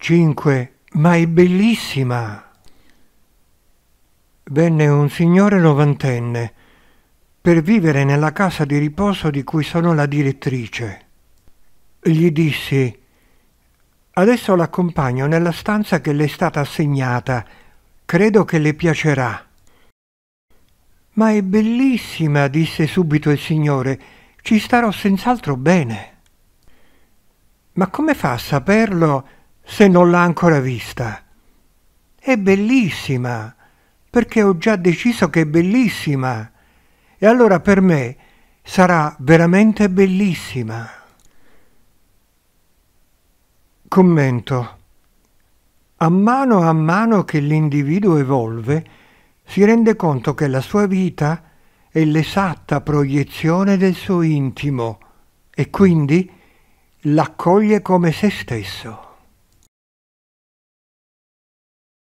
5. Ma è bellissima! Venne un signore novantenne per vivere nella casa di riposo di cui sono la direttrice. Gli dissi Adesso l'accompagno nella stanza che le è stata assegnata. Credo che le piacerà. Ma è bellissima, disse subito il signore. Ci starò senz'altro bene. Ma come fa a saperlo? se non l'ha ancora vista. È bellissima, perché ho già deciso che è bellissima. E allora per me sarà veramente bellissima. Commento. A mano a mano che l'individuo evolve, si rende conto che la sua vita è l'esatta proiezione del suo intimo e quindi l'accoglie come se stesso.